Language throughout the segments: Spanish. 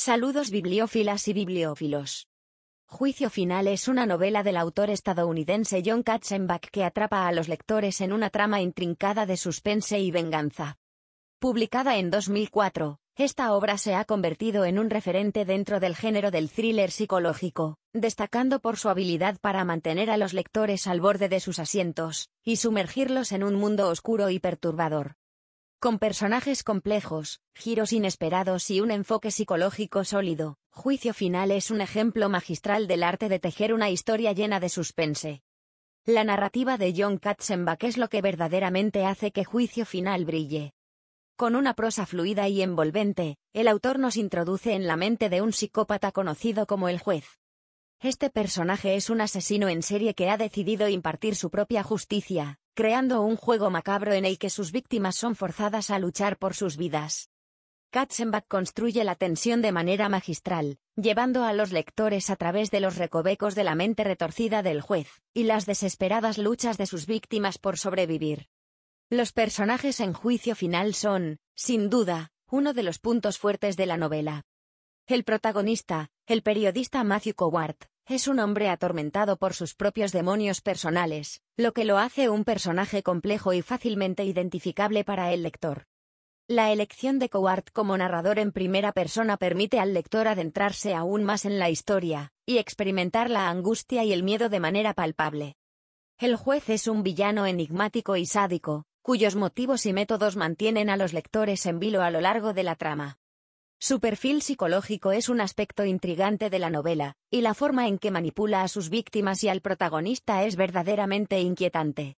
Saludos bibliófilas y bibliófilos. Juicio Final es una novela del autor estadounidense John Katzenbach que atrapa a los lectores en una trama intrincada de suspense y venganza. Publicada en 2004, esta obra se ha convertido en un referente dentro del género del thriller psicológico, destacando por su habilidad para mantener a los lectores al borde de sus asientos, y sumergirlos en un mundo oscuro y perturbador. Con personajes complejos, giros inesperados y un enfoque psicológico sólido, Juicio Final es un ejemplo magistral del arte de tejer una historia llena de suspense. La narrativa de John Katzenbach es lo que verdaderamente hace que Juicio Final brille. Con una prosa fluida y envolvente, el autor nos introduce en la mente de un psicópata conocido como el juez. Este personaje es un asesino en serie que ha decidido impartir su propia justicia, creando un juego macabro en el que sus víctimas son forzadas a luchar por sus vidas. Katzenbach construye la tensión de manera magistral, llevando a los lectores a través de los recovecos de la mente retorcida del juez, y las desesperadas luchas de sus víctimas por sobrevivir. Los personajes en juicio final son, sin duda, uno de los puntos fuertes de la novela. El protagonista, el periodista Matthew Coward, es un hombre atormentado por sus propios demonios personales, lo que lo hace un personaje complejo y fácilmente identificable para el lector. La elección de Coward como narrador en primera persona permite al lector adentrarse aún más en la historia, y experimentar la angustia y el miedo de manera palpable. El juez es un villano enigmático y sádico, cuyos motivos y métodos mantienen a los lectores en vilo a lo largo de la trama. Su perfil psicológico es un aspecto intrigante de la novela, y la forma en que manipula a sus víctimas y al protagonista es verdaderamente inquietante.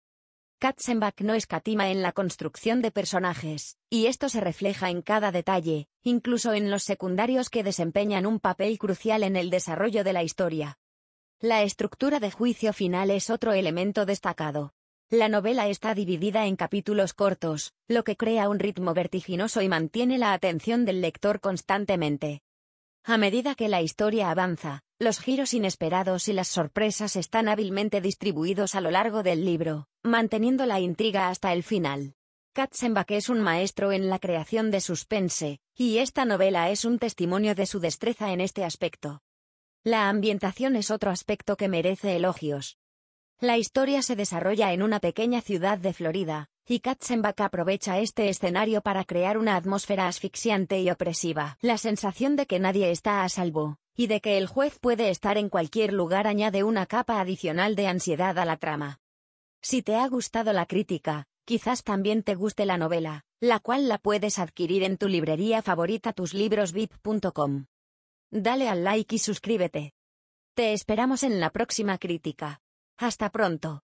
Katzenbach no escatima en la construcción de personajes, y esto se refleja en cada detalle, incluso en los secundarios que desempeñan un papel crucial en el desarrollo de la historia. La estructura de juicio final es otro elemento destacado. La novela está dividida en capítulos cortos, lo que crea un ritmo vertiginoso y mantiene la atención del lector constantemente. A medida que la historia avanza, los giros inesperados y las sorpresas están hábilmente distribuidos a lo largo del libro, manteniendo la intriga hasta el final. Katzenbach es un maestro en la creación de suspense, y esta novela es un testimonio de su destreza en este aspecto. La ambientación es otro aspecto que merece elogios. La historia se desarrolla en una pequeña ciudad de Florida, y Katzenbach aprovecha este escenario para crear una atmósfera asfixiante y opresiva. La sensación de que nadie está a salvo, y de que el juez puede estar en cualquier lugar añade una capa adicional de ansiedad a la trama. Si te ha gustado la crítica, quizás también te guste la novela, la cual la puedes adquirir en tu librería favorita tuslibrosvip.com. Dale al like y suscríbete. Te esperamos en la próxima crítica. Hasta pronto.